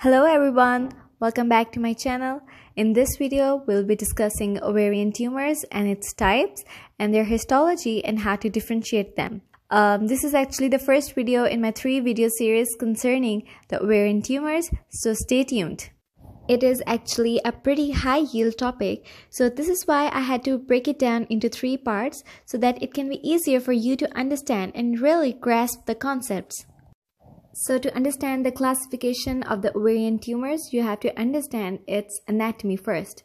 Hello everyone, welcome back to my channel. In this video, we'll be discussing ovarian tumors and its types and their histology and how to differentiate them. Um, this is actually the first video in my three video series concerning the ovarian tumors, so stay tuned. It is actually a pretty high yield topic, so this is why I had to break it down into three parts so that it can be easier for you to understand and really grasp the concepts. So to understand the classification of the ovarian tumors, you have to understand its anatomy first.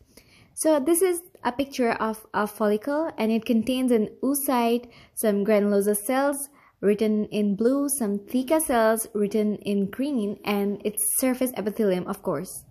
So this is a picture of a follicle and it contains an oocyte, some granulosa cells written in blue, some theca cells written in green and its surface epithelium of course.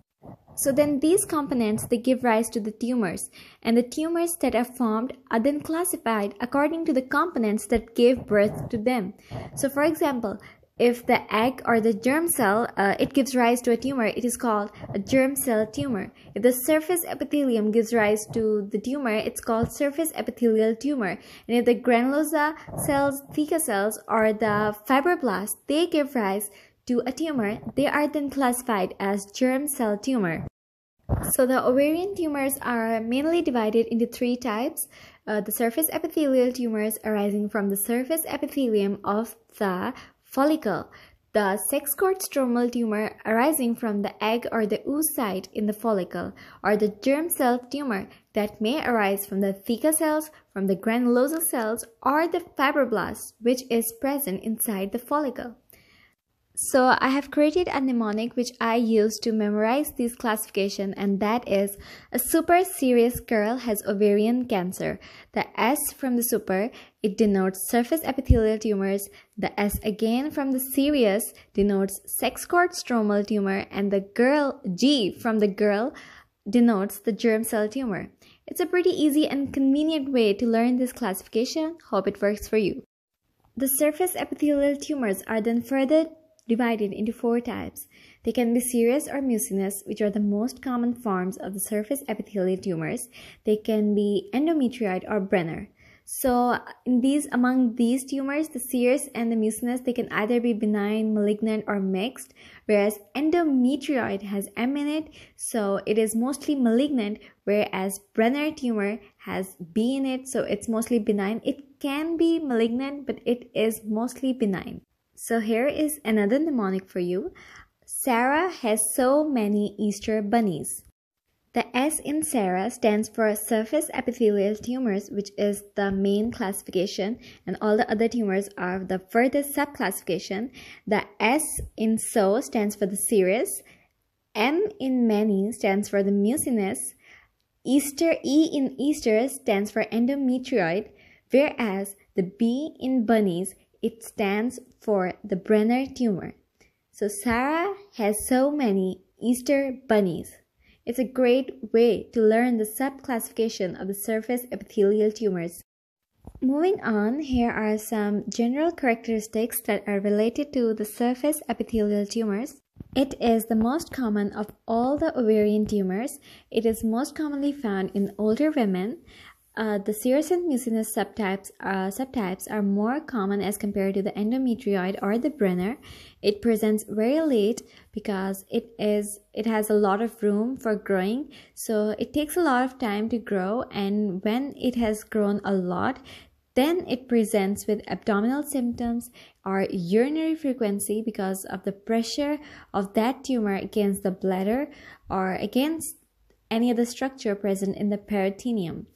So then these components they give rise to the tumors and the tumors that are formed are then classified according to the components that gave birth to them. So for example, if the egg or the germ cell uh, it gives rise to a tumor it is called a germ cell tumor if the surface epithelium gives rise to the tumor it's called surface epithelial tumor and if the granulosa cells theca cells or the fibroblasts they give rise to a tumor they are then classified as germ cell tumor so the ovarian tumors are mainly divided into three types uh, the surface epithelial tumors arising from the surface epithelium of the follicle. The sex cord stromal tumor arising from the egg or the oocyte in the follicle, or the germ cell tumor that may arise from the theca cells, from the granulosa cells, or the fibroblasts which is present inside the follicle. So I have created a mnemonic which I use to memorize this classification and that is a super serious girl has ovarian cancer. The S from the super, it denotes surface epithelial tumors. The S again from the serious denotes sex cord stromal tumor and the girl G from the girl denotes the germ cell tumor. It's a pretty easy and convenient way to learn this classification. Hope it works for you. The surface epithelial tumors are then further divided into four types. They can be serous or mucinous, which are the most common forms of the surface epithelial tumors. They can be endometrioid or Brenner. So these among these tumors, the serous and the mucinous, they can either be benign, malignant, or mixed, whereas endometrioid has M in it, so it is mostly malignant, whereas Brenner tumor has B in it, so it's mostly benign. It can be malignant, but it is mostly benign. So here is another mnemonic for you. Sarah has so many Easter bunnies. The S in Sarah stands for surface epithelial tumors, which is the main classification, and all the other tumors are the furthest subclassification. The S in so stands for the serious, M in many stands for the mucinous, Easter E in Easter stands for endometrioid, whereas the B in bunnies it stands for the Brenner tumor. So Sarah has so many Easter bunnies. It's a great way to learn the subclassification of the surface epithelial tumors. Moving on, here are some general characteristics that are related to the surface epithelial tumors. It is the most common of all the ovarian tumors. It is most commonly found in older women. Uh, the serous and mucinous subtypes, uh, subtypes are more common as compared to the endometrioid or the Brenner. It presents very late because it is it has a lot of room for growing, so it takes a lot of time to grow. And when it has grown a lot, then it presents with abdominal symptoms or urinary frequency because of the pressure of that tumor against the bladder or against any other structure present in the peritoneum.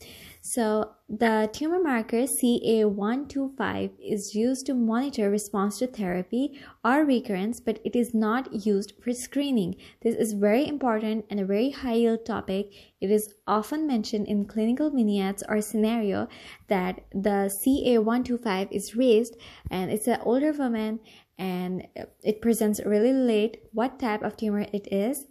So, the tumor marker CA125 is used to monitor response to therapy or recurrence, but it is not used for screening. This is very important and a very high yield topic. It is often mentioned in clinical vignettes or scenario that the CA125 is raised and it's an older woman and it presents really late what type of tumor it is.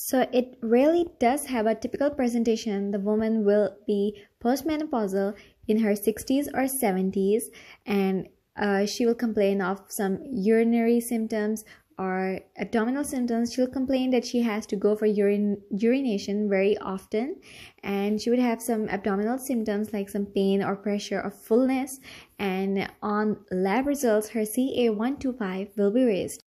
So it really does have a typical presentation. The woman will be postmenopausal in her 60s or 70s, and uh, she will complain of some urinary symptoms or abdominal symptoms. She'll complain that she has to go for urine urination very often, and she would have some abdominal symptoms like some pain or pressure or fullness. And on lab results, her CA125 will be raised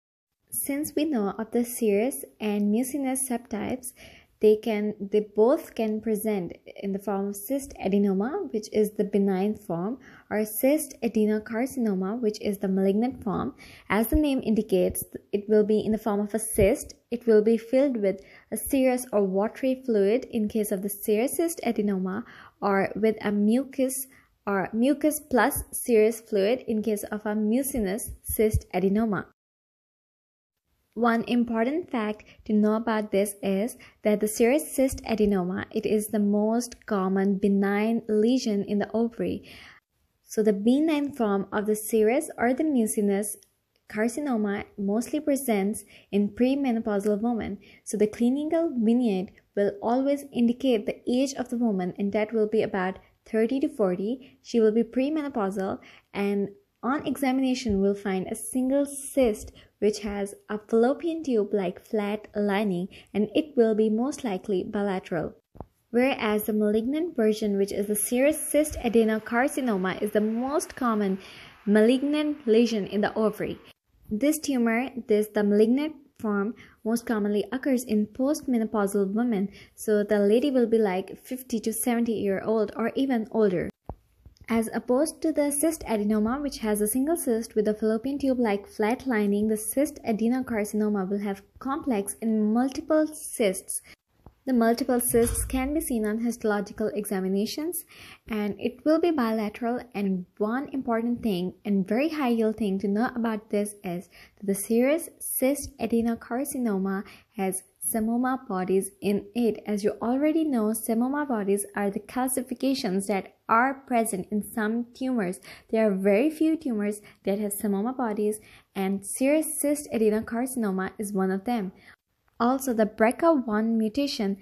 since we know of the serious and mucinous subtypes, they can they both can present in the form of cyst adenoma, which is the benign form, or cyst adenocarcinoma, which is the malignant form. As the name indicates, it will be in the form of a cyst. It will be filled with a serous or watery fluid in case of the serous cyst adenoma, or with a mucus or mucus plus serous fluid in case of a mucinous cyst adenoma. One important fact to know about this is that the serous cyst adenoma, it is the most common benign lesion in the ovary. So the benign form of the serous or the mucinous carcinoma mostly presents in premenopausal women. So the clinical vignette will always indicate the age of the woman and that will be about 30 to 40. She will be premenopausal and on examination we'll find a single cyst which has a fallopian tube like flat lining and it will be most likely bilateral. Whereas the malignant version, which is the serous cyst adenocarcinoma, is the most common malignant lesion in the ovary. This tumor, this the malignant form, most commonly occurs in postmenopausal women, so the lady will be like 50 to 70 year old or even older as opposed to the cyst adenoma, which has a single cyst with a fallopian tube like flat lining, the cyst adenocarcinoma will have complex and multiple cysts. The multiple cysts can be seen on histological examinations and it will be bilateral and one important thing and very high yield thing to know about this is that the serous cyst adenocarcinoma has semoma bodies in it. As you already know, semoma bodies are the calcifications that are present in some tumors. There are very few tumors that have semoma bodies, and serous cyst adenocarcinoma is one of them. Also, the BRCA1 mutation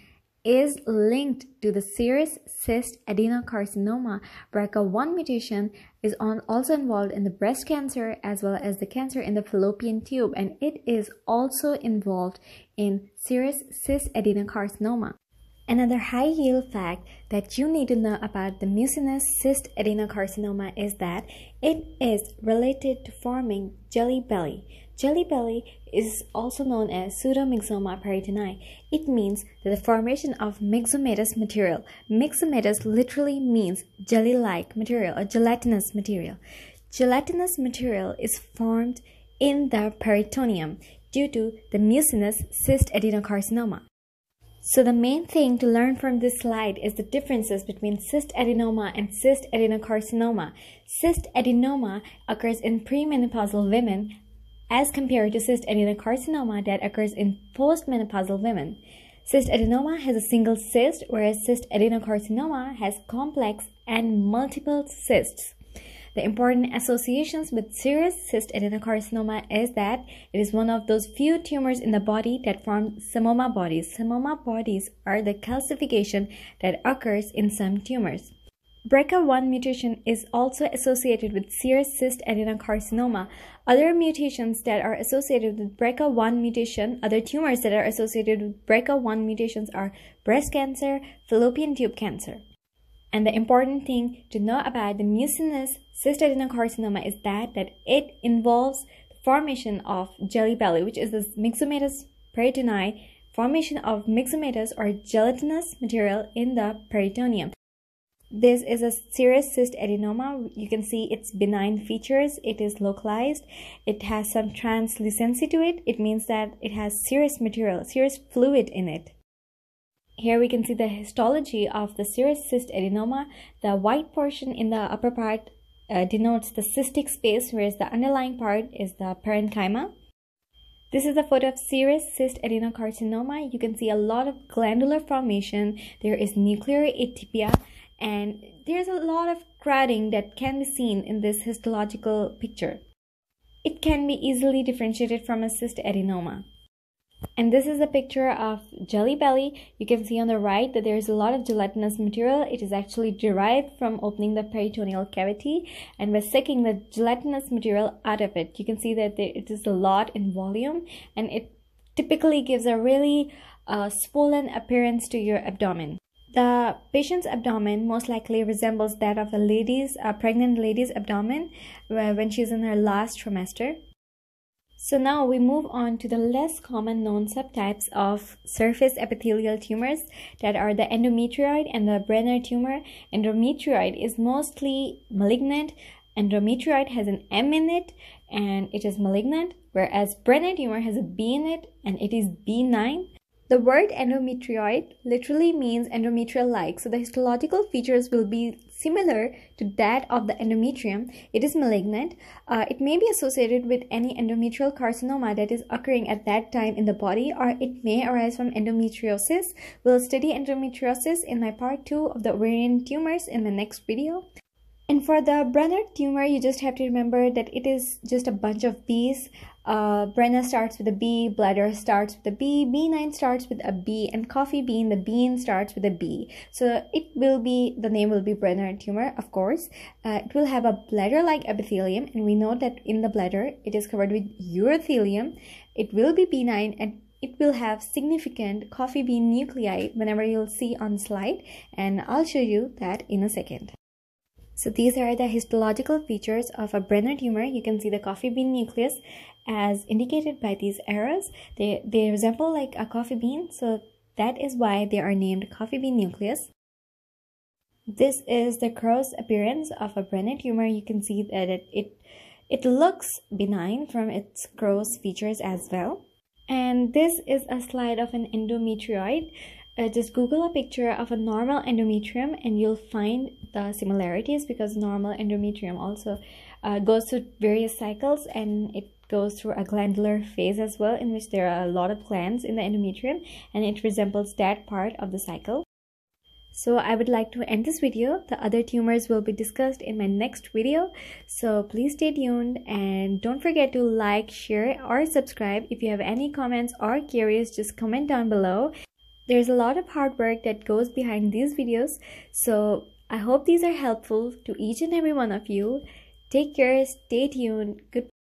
is linked to the serous cyst adenocarcinoma. BRCA1 mutation is on, also involved in the breast cancer as well as the cancer in the fallopian tube, and it is also involved in serous cyst adenocarcinoma. Another high yield fact that you need to know about the mucinous cyst adenocarcinoma is that it is related to forming jelly belly. Jelly belly is also known as pseudomyxoma peritoni. It means that the formation of myxomatous material. Myxomatous literally means jelly-like material or gelatinous material. Gelatinous material is formed in the peritoneum due to the mucinous cyst adenocarcinoma. So the main thing to learn from this slide is the differences between cyst adenoma and cyst adenocarcinoma. Cyst adenoma occurs in premenopausal women as compared to cyst adenocarcinoma that occurs in postmenopausal women. Cyst adenoma has a single cyst, whereas cyst adenocarcinoma has complex and multiple cysts. The important associations with serous cyst adenocarcinoma is that it is one of those few tumors in the body that form simoma bodies. Simoma bodies are the calcification that occurs in some tumors. BRCA1 mutation is also associated with serous cyst adenocarcinoma. Other mutations that are associated with BRCA1 mutation, other tumors that are associated with BRCA1 mutations are breast cancer, fallopian tube cancer. And the important thing to know about the mucinous cyst adenocarcinoma is that, that it involves the formation of jelly belly, which is the myxomatous peritoni, formation of myxomatous or gelatinous material in the peritoneum. This is a serous cyst adenoma. You can see its benign features. It is localized. It has some translucency to it. It means that it has serous material, serous fluid in it. Here we can see the histology of the serous cyst adenoma. The white portion in the upper part uh, denotes the cystic space, whereas the underlying part is the parenchyma. This is a photo of serous cyst adenocarcinoma. You can see a lot of glandular formation. There is nuclear atypia and there's a lot of crowding that can be seen in this histological picture. It can be easily differentiated from a cyst adenoma. And this is a picture of jelly belly. You can see on the right that there is a lot of gelatinous material. It is actually derived from opening the peritoneal cavity and sucking the gelatinous material out of it. You can see that there, it is a lot in volume and it typically gives a really uh, swollen appearance to your abdomen. The patient's abdomen most likely resembles that of a lady's, a uh, pregnant lady's abdomen when she's in her last trimester. So now we move on to the less common known subtypes of surface epithelial tumors that are the endometrioid and the Brenner tumor. Endometrioid is mostly malignant. Endometrioid has an M in it and it is malignant, whereas Brenner tumor has a B in it and it is benign. The word endometrioid literally means endometrial like, so the histological features will be similar to that of the endometrium. It is malignant. Uh, it may be associated with any endometrial carcinoma that is occurring at that time in the body, or it may arise from endometriosis. We'll study endometriosis in my part 2 of the ovarian tumors in the next video. And for the Brenner tumor, you just have to remember that it is just a bunch of B's. Uh, Brenner starts with a B, bladder starts with a B, B9 starts with a B, and coffee bean, the bean starts with a B. So it will be, the name will be Brenner tumor, of course. Uh, it will have a bladder-like epithelium, and we know that in the bladder, it is covered with urethelium. It will be B9, and it will have significant coffee bean nuclei whenever you'll see on slide, and I'll show you that in a second. So these are the histological features of a Brenner tumor. You can see the coffee bean nucleus as indicated by these arrows. They, they resemble like a coffee bean, so that is why they are named coffee bean nucleus. This is the gross appearance of a Brenner tumor. You can see that it, it, it looks benign from its gross features as well. And this is a slide of an endometrioid uh, just google a picture of a normal endometrium and you'll find the similarities because normal endometrium also uh, goes through various cycles and it goes through a glandular phase as well in which there are a lot of glands in the endometrium and it resembles that part of the cycle so I would like to end this video. The other tumors will be discussed in my next video. So please stay tuned and don't forget to like, share or subscribe. If you have any comments or curious, just comment down below. There's a lot of hard work that goes behind these videos, so I hope these are helpful to each and every one of you. Take care, stay tuned, goodbye.